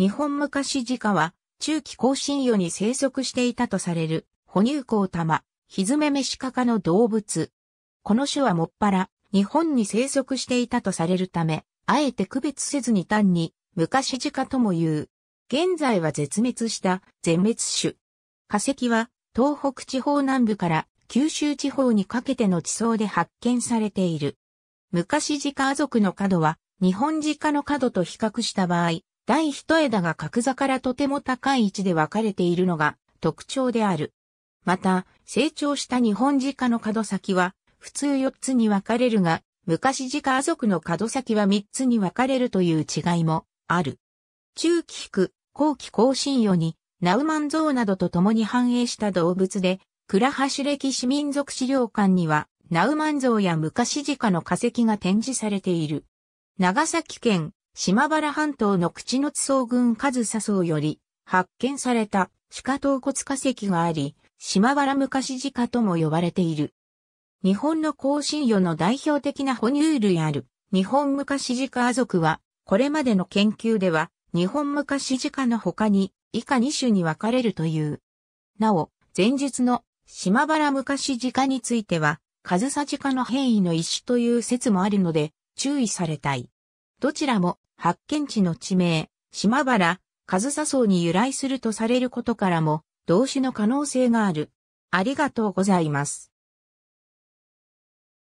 日本昔鹿は、中期更新世に生息していたとされる、哺乳口玉、ひずめメシカ科の動物。この種はもっぱら、日本に生息していたとされるため、あえて区別せずに単に、昔鹿とも言う。現在は絶滅した全滅種。化石は、東北地方南部から九州地方にかけての地層で発見されている。昔鹿族の角は、日本鹿の角と比較した場合、第一枝が角座からとても高い位置で分かれているのが特徴である。また、成長した日本自家の角先は、普通4つに分かれるが、昔自家族の角先は3つに分かれるという違いもある。中期区、後期更新世に、ナウマンゾウなどと共に繁栄した動物で、倉橋歴史民族資料館には、ナウマンゾウや昔自家の化石が展示されている。長崎県島原半島の口の地層群カズサ層より発見された鹿頭骨化石があり、島原昔鹿とも呼ばれている。日本の香辛魚の代表的な哺乳類ある日本昔鹿族は、これまでの研究では日本昔鹿の他に以下2種に分かれるという。なお、前述の島原昔鹿については、カズサ鹿の変異の一種という説もあるので注意されたい。どちらも発見地の地名、島原、上笹荘に由来するとされることからも、動詞の可能性がある。ありがとうございます。